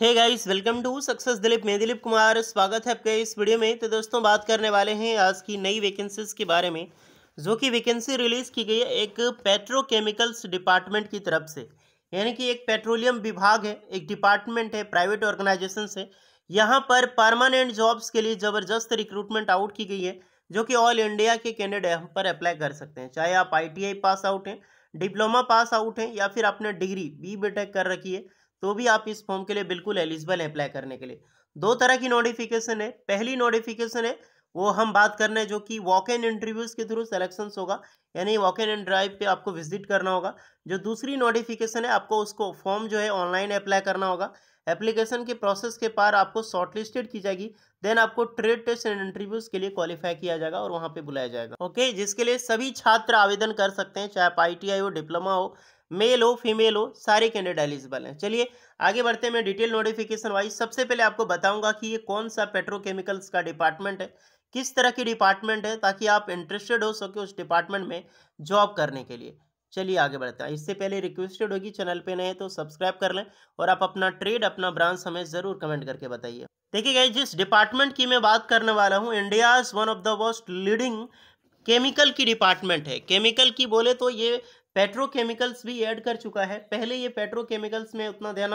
hey guys welcome to success Dilip मैं दिलीप कुमार स्वागत है आपका इस वीडियो में तो दोस्तों बात करने वाले हैं आज की नई वैकेंसीज के बारे में जो कि वैकेंसी रिलीज़ की गई है एक पेट्रोकेमिकल्स डिपार्टमेंट की तरफ से यानी कि एक पेट्रोलियम विभाग है एक डिपार्टमेंट है प्राइवेट ऑर्गेनाइजेशन है यहाँ पर परमानेंट जॉब्स के लिए ज़बरदस्त रिक्रूटमेंट आउट की गई है जो कि ऑल इंडिया के कैंडिडेट यहाँ पर अप्लाई कर सकते हैं चाहे आप आई पास आउट हैं डिप्लोमा पास आउट हैं या फिर आपने डिग्री बी बी कर रखी है तो भी आप इस फॉर्म के लिए बिल्कुल एलिजिबल हैं अप्लाई करने के लिए दो तरह की नोटिफिकेशन है पहली नोटिफिकेशन है वो हम बात कर रहे हैं जो कि वॉक इन इंटरव्यूज़ के थ्रू सेलेक्शन होगा यानी वॉक इन एंड ड्राइव पे आपको विजिट करना होगा जो दूसरी नोटिफिकेशन है आपको उसको फॉर्म जो है ऑनलाइन अप्लाई करना होगा एप्लीकेशन के प्रोसेस के पार आपको शॉर्टलिस्टेड की जाएगी देन आपको ट्रेड टेस्ट एंड इंटरव्यूज़ के लिए क्वालिफाई किया जाएगा और वहाँ पर बुलाया जाएगा ओके जिसके लिए सभी छात्र आवेदन कर सकते हैं चाहे आप आई हो डिप्लोमा हो मेल हो फीमेल हो सारे कैंडिडेट एलिजिबल हैं चलिए आगे बढ़ते हैं मैं डिटेल नोटिफिकेशन वाइज सबसे पहले आपको बताऊंगा कि ये कौन सा पेट्रोकेमिकल्स का डिपार्टमेंट है किस तरह की डिपार्टमेंट है ताकि आप इंटरेस्टेड हो सके उस डिपार्टमेंट में जॉब करने के लिए चलिए आगे बढ़ते हैं इससे पहले रिक्वेस्टेड होगी चैनल पे नए तो सब्सक्राइब कर लें और आप अपना ट्रेड अपना ब्रांच हमें ज़रूर कमेंट करके बताइए देखिए जिस डिपार्टमेंट की मैं बात करने वाला हूँ India is one of the most leading chemical की डिपार्टमेंट है केमिकल की बोले तो ये पेट्रोकेमिकल्स भी ऐड कर चुका है पहले ये पेट्रोकेमिकल्स में उतना ध्यान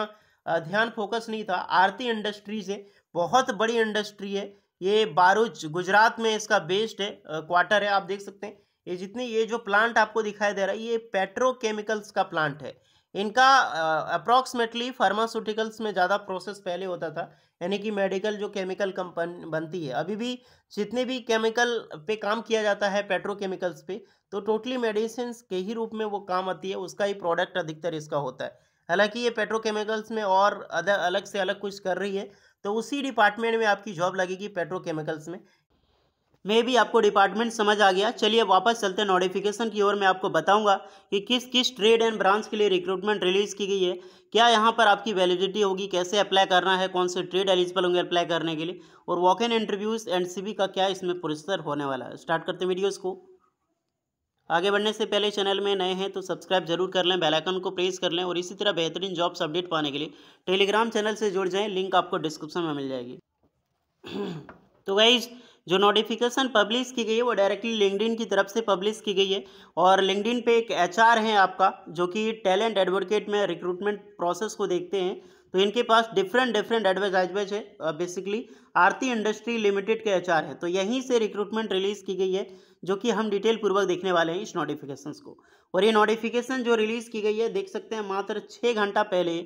ध्यान फोकस नहीं था आरती इंडस्ट्रीज है बहुत बड़ी इंडस्ट्री है ये बारूच गुजरात में इसका बेस्ड है क्वार्टर है आप देख सकते हैं ये जितनी ये जो प्लांट आपको दिखाई दे रहा है ये पेट्रोकेमिकल्स का प्लांट है इनका अप्रॉक्सीमेटली फार्मास्यूटिकल्स में ज़्यादा प्रोसेस पहले होता था यानी कि मेडिकल जो केमिकल कंपन बनती है अभी भी जितने भी केमिकल पे काम किया जाता है पेट्रोकेमिकल्स पे तो टोटली मेडिसिन के ही रूप में वो काम आती है उसका ही प्रोडक्ट अधिकतर इसका होता है हालांकि ये पेट्रोकेमिकल्स में और अलग से अलग कुछ कर रही है तो उसी डिपार्टमेंट में आपकी जॉब लगेगी पेट्रोकेमिकल्स में मे भी आपको डिपार्टमेंट समझ आ गया चलिए वापस चलते हैं नोटिफिकेशन की ओर मैं आपको बताऊंगा कि किस किस ट्रेड एंड ब्रांच के लिए रिक्रूटमेंट रिलीज़ की गई है क्या यहाँ पर आपकी वैलिडिटी होगी कैसे अप्लाई करना है कौन से ट्रेड एलिजिबल होंगे अप्लाई करने के लिए और walk in interviews and see का क्या इसमें पुरस्तर होने वाला है स्टार्ट करते हैं वीडियोज़ को आगे बढ़ने से पहले चैनल में नए हैं तो सब्सक्राइब जरूर कर लें बेल आइकन को प्रेस कर लें और इसी तरह बेहतरीन जॉब्स अपडेट पाने के लिए टेलीग्राम चैनल से जुड़ जाएं लिंक आपको डिस्क्रिप्शन में मिल जाएगी तो गाइज़ जो नोटिफिकेशन पब्लिश की गई है वो डायरेक्टली लिंकडिन की तरफ से पब्लिश की गई है और लिंकडिन पे एक एचआर है आपका जो कि टैलेंट एडवोकेट में रिक्रूटमेंट प्रोसेस को देखते हैं तो इनके पास डिफरेंट डिफरेंट एडवर्टाइजमेंट है बेसिकली आरती इंडस्ट्री लिमिटेड के आर है तो यहीं से रिक्रूटमेंट रिलीज की गई है जो कि हम डिटेल पूर्वक देखने वाले हैं इस नोटिफिकेशन को और ये नोटिफिकेशन जो रिलीज़ की गई है देख सकते हैं मात्र छः घंटा पहले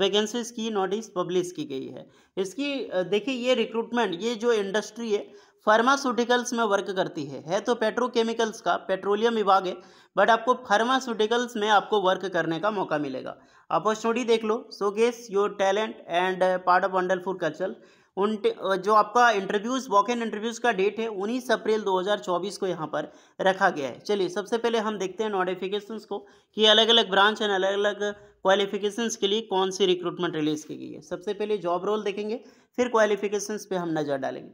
वैकेंसीज की नोटिस पब्लिश की गई है इसकी देखिए ये रिक्रूटमेंट ये जो इंडस्ट्री है फार्मास्यूटिकल्स में वर्क करती है है तो पेट्रोकेमिकल्स का पेट्रोलियम विभाग है बट आपको फार्मास्यूटिकल्स में आपको वर्क करने का मौका मिलेगा अपॉर्चुनिटी देख लो showcase your talent and part of wonderful culture उन जो आपका इंटरव्यूज़ वॉक इन इंटरव्यूज़ का डेट है उन्नीस अप्रैल 2024 को यहाँ पर रखा गया है चलिए सबसे पहले हम देखते हैं नोटिफिकेशंस को कि अलग अलग ब्रांच एंड अलग अलग क्वालिफिकेशंस के लिए कौन सी रिक्रूटमेंट रिलीज की गई है सबसे पहले जॉब रोल देखेंगे फिर क्वालिफिकेशंस पे हम नज़र डालेंगे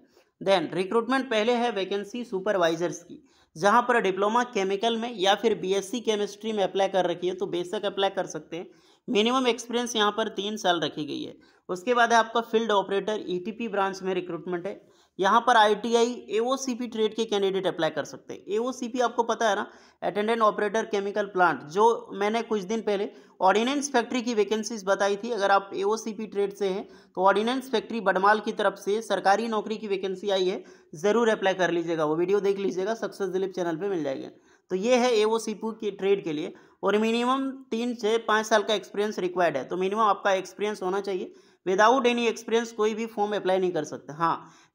देन रिक्रूटमेंट पहले है वैकेंसी सुपरवाइजर्स की जहाँ पर डिप्लोमा केमिकल में या फिर बी केमिस्ट्री में अप्लाई कर रखी है तो बेसक अप्लाई कर सकते हैं मिनिमम एक्सपीरियंस यहाँ पर तीन साल रखी गई है उसके बाद है आपका field operator ETP e branch में रिक्रूटमेंट है यहाँ पर आईटीआई एओसीपी ट्रेड के कैंडिडेट अप्लाई कर सकते हैं एओसीपी आपको पता है ना अटेंडेंट ऑपरेटर केमिकल प्लांट जो मैंने कुछ दिन पहले ऑर्डिनेंस फैक्ट्री की वैकेंसीज बताई थी अगर आप एओसीपी ट्रेड से हैं तो ऑर्डिनेंस फैक्ट्री बडमाल की तरफ से सरकारी नौकरी की वैकेंसी आई है ज़रूर अप्लाई कर लीजिएगा वो वीडियो देख लीजिएगा सक्सेस दिलीप चैनल पर मिल जाएगा तो ये है ए ओ की ट्रेड के लिए और मिनिमम तीन से पाँच साल का एक्सपीरियंस रिक्वायर्ड है तो मिनिमम आपका एक्सपीरियंस होना चाहिए विदाउट एनी एक्सपीरियंस कोई भी फॉर्म अप्लाई नहीं कर सकते हाँ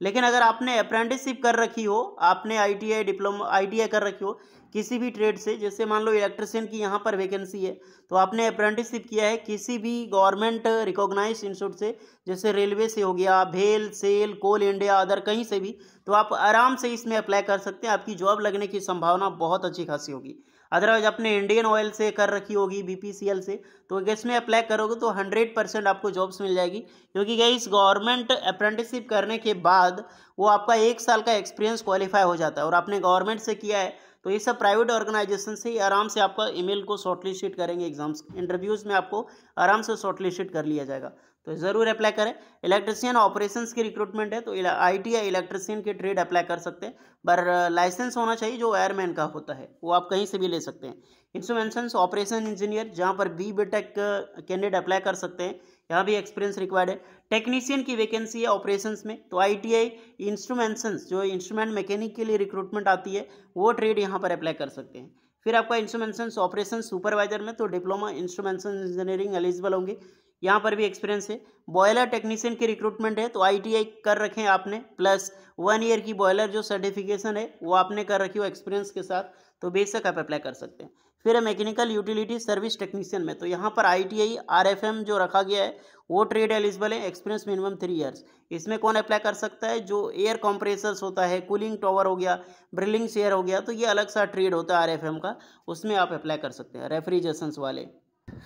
लेकिन अगर आपने अप्रेंटिसशिप कर रखी हो आपने I T I diploma I T I कर रखी हो किसी भी ट्रेड से जैसे मान लो इलेक्ट्रिशियन की यहाँ पर वैकेंसी है तो आपने अप्रेंटिसशिप किया है किसी भी गवर्नमेंट रिकॉग्नाइज इंस्टीट्यूट से जैसे रेलवे से हो गया भेल सेल कोल इंडिया अदर कहीं से भी तो आप आराम से इसमें अप्लाई कर सकते हैं आपकी जॉब लगने की संभावना बहुत अच्छी खासी होगी अदरवाइज आपने इंडियन ऑयल से कर रखी होगी बीपीसीएल से तो इसमें अप्लाई करोगे तो हंड्रेड परसेंट आपको जॉब्स मिल जाएगी क्योंकि गई गवर्नमेंट अप्रेंटिसशिप करने के बाद वो आपका एक साल का एक्सपीरियंस क्वालिफाई हो जाता है और आपने गवर्नमेंट से किया है तो ये सब प्राइवेट ऑर्गेनाइजेशन से ही आराम से आपका ईमेल को शॉर्टलिस्टेड करेंगे एग्जाम्स इंटरव्यूज़ में आपको आराम से शॉर्टलिस्टेड कर लिया जाएगा तो ज़रूर अप्लाई करें इलेक्ट्रिशियन ऑपरेशंस की रिक्रूटमेंट है तो आई टी या इलेक्ट्रिशियन के ट्रेड अप्लाई कर सकते हैं पर लाइसेंस होना चाहिए जो एयरमैन का होता है वो आप कहीं से भी ले सकते हैं इंस्ट्रूमेंशन ऑपरेशन इंजीनियर जहाँ पर B B tech candidate apply कर सकते हैं यहाँ भी एक्सपीरियंस रिक्वायर्ड है टेक्नीशियन की वैकेंसी है ऑपरेशंस में तो आईटीआई इंस्ट्रूमेंशंस जो इंस्ट्रूमेंट मैकेनिक के लिए रिक्रूटमेंट आती है वो ट्रेड यहाँ पर अप्लाई कर सकते हैं फिर आपका इंस्ट्रूमेंट्स ऑपरेशन सुपरवाइजर में तो डिप्लोमा इंस्ट्रूमेंट्स इंजीनियरिंग एलिजिबल होंगे यहाँ पर भी एक्सपीरियंस है बॉयलर टेक्नीशियन की रिक्रूटमेंट है तो आईटीआई कर रखे हैं आपने प्लस वन ईयर की बॉयलर जो सर्टिफिकेशन है वो आपने कर रखी हो एक्सपीरियंस के साथ तो बेशक आप अप्लाई कर सकते हैं फिर है मैकेनिकल यूटिलिटी सर्विस टेक्नीशियन में तो यहाँ पर आई आरएफएम जो रखा गया है वो ट्रेड एलिजिबल है एक्सपीरियंस मिनिमम थ्री ईयर्स इसमें कौन अप्लाई कर सकता है जो एयर कॉम्प्रेसर्स होता है कूलिंग टॉवर हो गया ब्रिलिंग शेयर हो गया तो ये अलग सा ट्रेड होता है आर का उसमें आप अप्लाई कर सकते हैं रेफ्रिजेशन वाले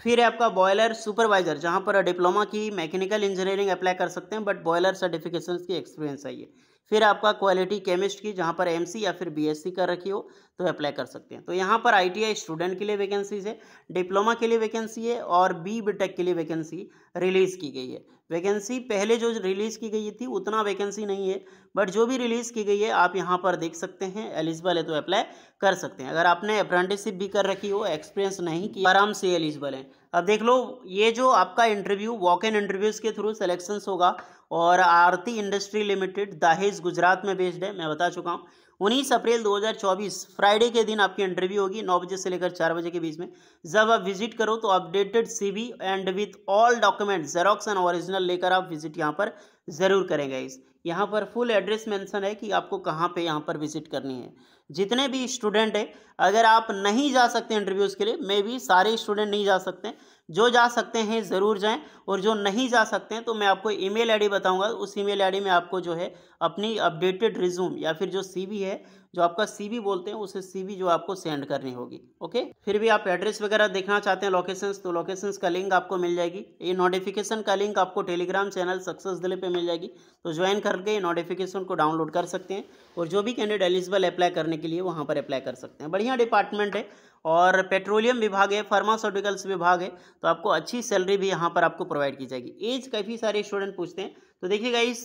फिर है आपका बॉयलर सुपरवाइज़र जहाँ पर डिप्लोमा की मैकेनिकल इंजीनियरिंग अप्लाई कर सकते हैं बट बॉयलर सर्टिफिकेशन की एक्सपीरियंस चाहिए फिर आपका क्वालिटी केमिस्ट की जहाँ पर एमसी या फिर बीएससी कर रखी हो तो अप्लाई कर सकते हैं तो यहाँ पर आईटीआई स्टूडेंट के लिए वैकेंसीज है डिप्लोमा के लिए वैकेंसी है और बी बीटेक के लिए वैकेंसी रिलीज़ की गई है वैकेंसी पहले जो रिलीज़ की गई थी उतना वैकेंसी नहीं है बट जो भी रिलीज़ की गई है आप यहाँ पर देख सकते हैं एलिजिबल है तो अप्लाई कर सकते हैं अगर आपने अप्रेंटिसिप भी कर रखी हो एक्सपीरियंस नहीं किया आराम से एलिजिबल है अब देख लो ये जो आपका इंटरव्यू वॉक इन इंटरव्यूज़ के थ्रू सेलेक्शन होगा और आरती इंडस्ट्री लिमिटेड दाहेज गुजरात में बेस्ड है मैं बता चुका हूँ उन्नीस अप्रैल 2024 फ्राइडे के दिन आपकी इंटरव्यू होगी नौ बजे से लेकर चार बजे के बीच में जब आप विजिट करो तो updated CV and with all document xerox and original लेकर आप विजिट यहाँ पर ज़रूर करेंगे इस यहाँ पर फुल एड्रेस मेंशन है कि आपको कहाँ पे यहाँ पर विजिट करनी है जितने भी स्टूडेंट हैं अगर आप नहीं जा सकते इंटरव्यूज़ के लिए मे भी सारे स्टूडेंट नहीं जा सकते जो जा सकते हैं ज़रूर जाएं और जो नहीं जा सकते हैं तो मैं आपको ईमेल आईडी बताऊंगा उस ईमेल आईडी में आपको जो है अपनी अपडेटेड रिज्यूम या फिर जो सीवी है जो आपका सी बोलते हैं उसे सी जो आपको सेंड करनी होगी ओके फिर भी आप एड्रेस वगैरह देखना चाहते हैं लोकेशंस तो लोकेशंस का लिंक आपको मिल जाएगी ये नोटिफिकेशन का लिंक आपको टेलीग्राम चैनल सक्सेस दिले पे मिल जाएगी तो ज्वाइन करके नोटिफिकेशन को डाउनलोड कर सकते हैं और जो भी कैंडिडेट एलिजिबल अप्लाई करने के लिए वहाँ पर अप्लाई कर सकते हैं बढ़िया डिपार्टमेंट है और पेट्रोलियम विभाग है फार्मास्यूटिकल्स विभाग है तो आपको अच्छी सैलरी भी यहाँ पर आपको प्रोवाइड की जाएगी एज काफ़ी सारे स्टूडेंट पूछते हैं तो देखिएगा इस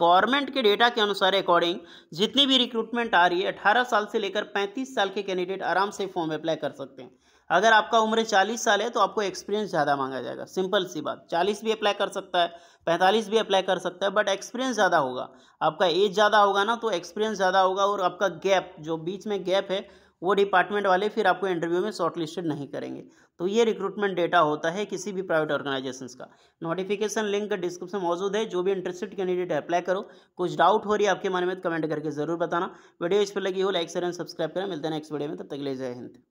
गवर्नमेंट के डेटा के अनुसार अकॉर्डिंग जितनी भी रिक्रूटमेंट आ रही है अठारह साल से लेकर पैंतीस साल के कैंडिडेट आराम से फॉर्म अप्लाई कर सकते हैं अगर आपका उम्र चालीस साल है तो आपको एक्सपीरियंस ज़्यादा मांगा जाएगा सिंपल सी बात चालीस भी अप्लाई कर सकता है पैंतालीस भी अप्लाई कर सकता है बट एक्सपीरियंस ज़्यादा होगा आपका एज ज़्यादा होगा ना तो एक्सपीरियंस ज़्यादा होगा और आपका गैप जो बीच में गैप है वो डिपार्टमेंट वाले फिर आपको इंटरव्यू में शॉर्टलिस्टेड नहीं करेंगे तो ये रिक्रूटमेंट डेटा होता है किसी भी प्राइवेट ऑर्गेनाइजेशन का नोटिफिकेशन लिंक डिस्क्रिप्शन मौजूद है जो भी इंटरेस्टेड कैंडिडेट अप्लाई करो कुछ डाउट हो रही है आपके मन में कमेंट तो करके जरूर बताना वीडियो इस पर लगी हो लाइक शेयर एंड सब्सक्राइब करें मिलते हैं नेक्स्ट वीडियो में तब तक ले जय हिंद